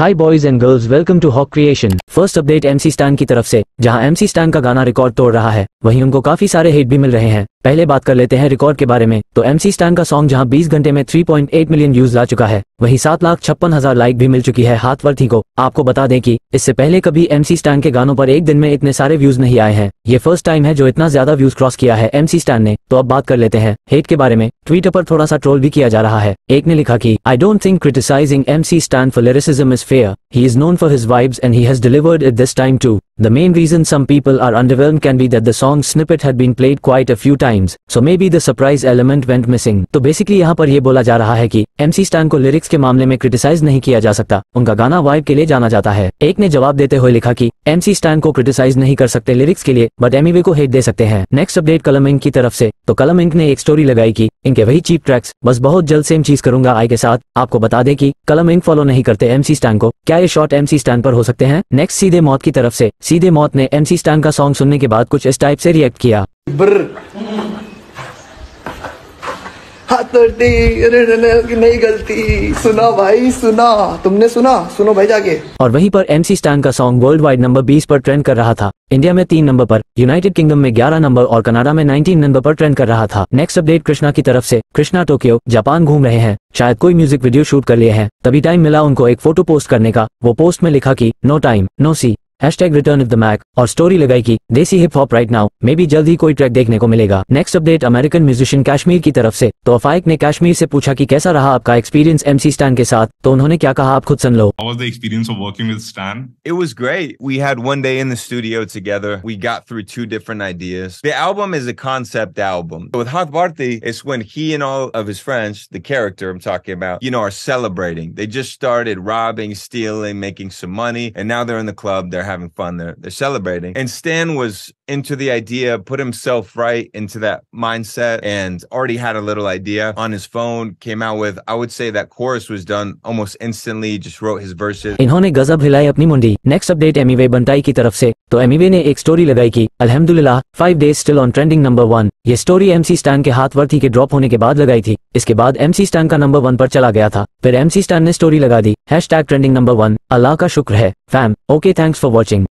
Hi boys and girls welcome to Hawk creation first update MC Stan की तरफ से जहां एमसी स्टैन का गाना रिकॉर्ड तोड़ रहा है वहीं उनको काफी सारे हिट भी मिल रहे हैं पहले बात कर लेते हैं रिकॉर्ड के बारे में तो एमसी स्टैन का सॉन्ग जहां 20 घंटे में 3.8 मिलियन व्यूज ला चुका है वहीं सात लाख छप्पन हजार लाइक भी मिल चुकी है हाथवर्थी को आपको बता दें कि इससे पहले कभी एमसी स्टैन के गानों पर एक दिन में इतने सारे व्यूज नहीं आए हैं ये फर्स्ट टाइम है जो इतना ज्यादा व्यूज क्रॉस किया है एमसी स्टैन ने तो अब बात कर लेते हैं हेट के बारे में ट्विटर पर थोड़ा सा ट्रोल भी किया जा रहा है एक ने लिखा की I don't think criticising MC Stan for lyricism is fair he is known for his vibes and he has delivered it this time too The main reason some people are underwhelmed can be that the song snippet had been played quite a few times, so maybe the surprise element went missing. तो basically यहाँ पर ये बोला जा रहा है कि MC Stan को lyrics के मामले में criticize नहीं किया जा सकता उनका गाना vibe के लिए जाना जाता है एक ने जवाब देते हुए लिखा कि MC Stan को criticize नहीं कर सकते lyrics के लिए but Amy एमीवे को hate दे सकते हैं Next update कलमिंग की तरफ से तो कलम इंक ने एक स्टोरी लगाई कि इनके वही चीप ट्रैक्स बस बहुत जल्द सेम चीज करूंगा आई के साथ आपको बता दें कि कलम इंक फॉलो नहीं करते एमसी स्टैन को क्या ये शॉट एमसी स्टैन पर हो सकते हैं नेक्स्ट सीधे मौत की तरफ से सीधे मौत ने एमसी स्टैन का सॉन्ग सुनने के बाद कुछ इस टाइप से रिएक्ट किया नहीं गलती सुना भाई सुना तुमने सुना सुनो भाई जाके और वहीं पर एमसी स्टैंड का सॉन्ग वर्ल्ड वाइड नंबर 20 पर ट्रेंड कर रहा था इंडिया में तीन नंबर पर यूनाइटेड किंगडम में 11 नंबर और कनाडा में 19 नंबर पर ट्रेंड कर रहा था नेक्स्ट अपडेट कृष्णा की तरफ से कृष्णा टोक्यो जापान घूम रहे हैं शायद कोई म्यूजिक वीडियो शूट कर लिए हैं तभी टाइम मिला उनको एक फोटो पोस्ट करने का वो पोस्ट में लिखा की no time no see hashtag return if the mack और स्टोरी लगाई की desi hip hop right now maybe जल्द ही कोई ट्रैक देखने को मिलेगा next update American musician Kashmir की तरफ से तो अफाइक ने कश्मीर से पूछा कि कैसा रहा आपका एक्सपीरियंस एमसी स्टैन के साथ तो उन्होंने क्या कहा आप खुद सुन लो How was the experience of working with Stan? It was great. We had one day in the studio together. We got through two different ideas. The album is a concept album. With Hath it's when he and all of his friends, the character I'm talking about, you know, are celebrating. They just started robbing, stealing, making some money, and now they're in the club, they're having fun, they're they're celebrating. And Stan was into the idea, put himself right into that mindset and already had a little idea on his phone, came out with. I would say that chorus was done almost instantly, just wrote his verses. इन्होंने गजब हिलाई अपनी मुंडी next update Emiway बंटाई की तरफ से तो एमीवे ने एक स्टोरी लगाई की अल्हम्दुलिल्लाह five days still on trending number one ये स्टोरी एमसी स्टैन के हाथ वर्थी के ड्रॉप होने के बाद लगाई थी इसके बाद एमसी स्टैन का नंबर वन पर चला गया था फिर एमसी स्टैन ने स्टोरी लगा दी हैश ट्रेंडिंग नंबर वन अल्लाह का शुक्र है fam okay thanks for watching